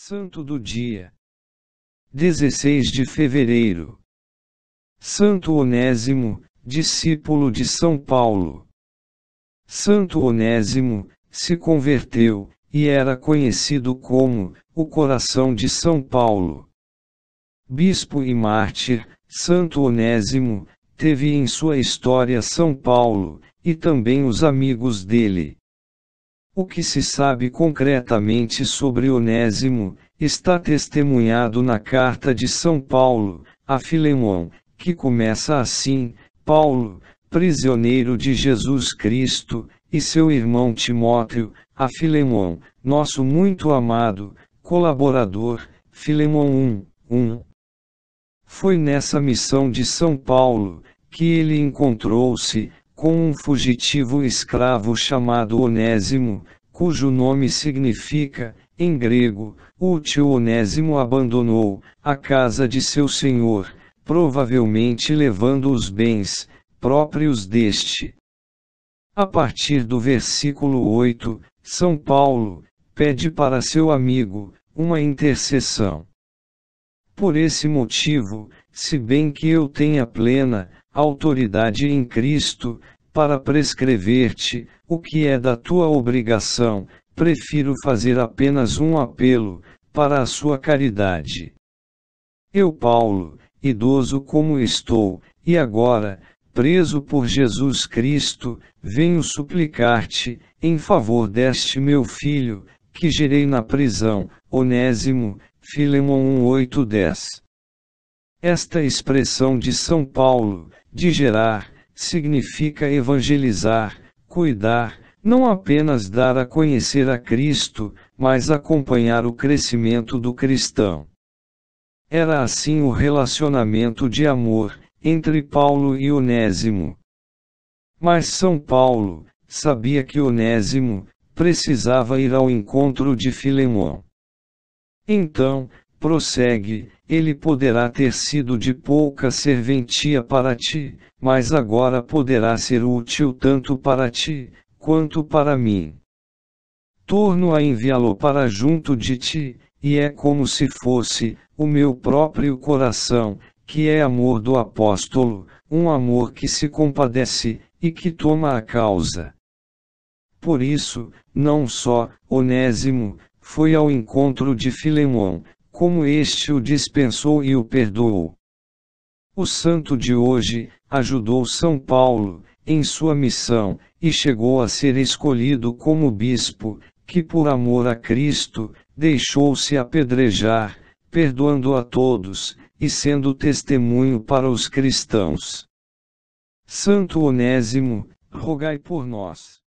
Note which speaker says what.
Speaker 1: Santo do dia. 16 de fevereiro. Santo Onésimo, discípulo de São Paulo. Santo Onésimo se converteu e era conhecido como o coração de São Paulo. Bispo e mártir, Santo Onésimo teve em sua história São Paulo e também os amigos dele. O que se sabe concretamente sobre Onésimo, está testemunhado na carta de São Paulo, a Filemon, que começa assim: Paulo, prisioneiro de Jesus Cristo, e seu irmão Timóteo, a Filemon, nosso muito amado, colaborador, Filemon 1, 1. Foi nessa missão de São Paulo que ele encontrou-se, com um fugitivo escravo chamado Onésimo, cujo nome significa, em grego, tio Onésimo abandonou a casa de seu senhor, provavelmente levando os bens próprios deste. A partir do versículo 8, São Paulo pede para seu amigo uma intercessão. Por esse motivo, se bem que eu tenha plena autoridade em Cristo, para prescrever-te o que é da tua obrigação, prefiro fazer apenas um apelo para a sua caridade. Eu, Paulo, idoso como estou, e agora, preso por Jesus Cristo, venho suplicar-te, em favor deste meu filho, que gerei na prisão, Onésimo, Filemon 1810. Esta expressão de São Paulo, de gerar, significa evangelizar, cuidar, não apenas dar a conhecer a Cristo, mas acompanhar o crescimento do cristão. Era assim o relacionamento de amor entre Paulo e Onésimo. Mas São Paulo sabia que Onésimo precisava ir ao encontro de Filemão. Então, Prossegue, ele poderá ter sido de pouca serventia para ti, mas agora poderá ser útil tanto para ti, quanto para mim. Torno a enviá-lo para junto de ti, e é como se fosse, o meu próprio coração, que é amor do apóstolo, um amor que se compadece, e que toma a causa. Por isso, não só, Onésimo, foi ao encontro de Filemão, como este o dispensou e o perdoou. O santo de hoje ajudou São Paulo em sua missão e chegou a ser escolhido como bispo, que por amor a Cristo deixou-se apedrejar, perdoando a todos e sendo testemunho para os cristãos. Santo Onésimo, rogai por nós.